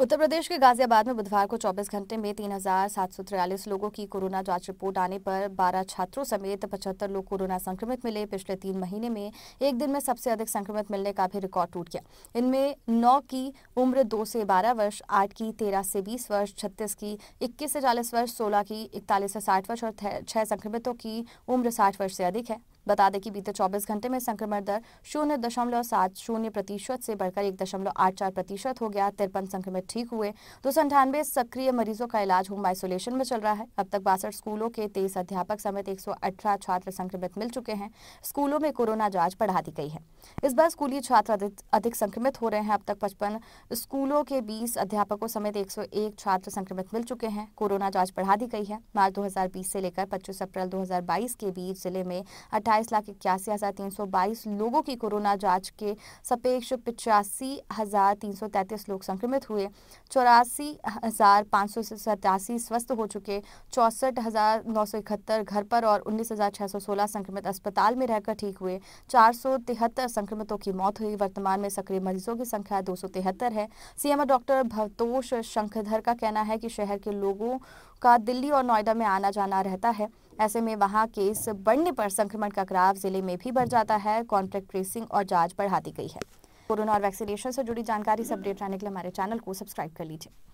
उत्तर प्रदेश के गाजियाबाद में बुधवार को 24 घंटे में तीन लोगों की कोरोना जांच रिपोर्ट आने पर 12 छात्रों समेत 75 लोग कोरोना संक्रमित मिले पिछले तीन महीने में एक दिन में सबसे अधिक संक्रमित मिलने का भी रिकॉर्ड टूट गया इनमें 9 की उम्र 2 से 12 वर्ष 8 की 13 से 20 वर्ष 36 की 21 से 40 वर्ष 16 की 41 से 60 वर्ष और छह संक्रमितों की उम्र 60 वर्ष से अधिक है बता दें कि बीते 24 घंटे में संक्रमण दर शून्य दशमलव सात शून्य प्रतिशत से बढ़कर एक दशमलव आठ चार प्रतिशत हो गया तिरपन संक्रमित ठीक हुए दो सौ अंठानवे सक्रिय मरीजों का इलाज होम आइसोलेशन में चल रहा है अब तक बासठ स्कूलों के तेईस अध्यापक समेत एक छात्र संक्रमित मिल चुके हैं स्कूलों में कोरोना जाँच बढ़ा दी गई है इस बार स्कूली छात्र अधिक संक्रमित हो रहे हैं अब तक पचपन स्कूलों के बीस अध्यापकों समेत एक छात्र संक्रमित मिल चुके हैं कोरोना जांच बढ़ा दी गई है मार्च 2020 से लेकर 25 अप्रैल 2022 के बीच जिले में अट्ठाईस बाईस लाख इक्यासी हज़ार तीन सौ बाईस लोगों की कोरोना जांच के सपेक्ष पिचासी हज़ार तीन सौ तैंतीस लोग संक्रमित हुए चौरासी हज़ार पाँच सौ सतासी स्वस्थ हो चुके चौसठ हज़ार नौ सौ इकहत्तर घर पर और उन्नीस हज़ार छः सौ सोलह संक्रमित अस्पताल में रहकर ठीक हुए चार सौ तिहत्तर संक्रमितों की मौत हुई वर्तमान में सक्रिय मरीजों की संख्या दो सौ तिहत्तर है सीएमओ डॉक्टर भवतोष शंखधर का कहना है कि शहर के लोगों का दिल्ली और नोएडा में आना जाना रहता है ऐसे में वहां केस बढ़ने पर संक्रमण का ग्राफ जिले में भी बढ़ जाता है कॉन्ट्रैक्ट ट्रेसिंग और जांच बढ़ा दी गई है कोरोना और वैक्सीनेशन से जुड़ी जानकारी से अपडेट रहने के लिए हमारे चैनल को सब्सक्राइब कर लीजिए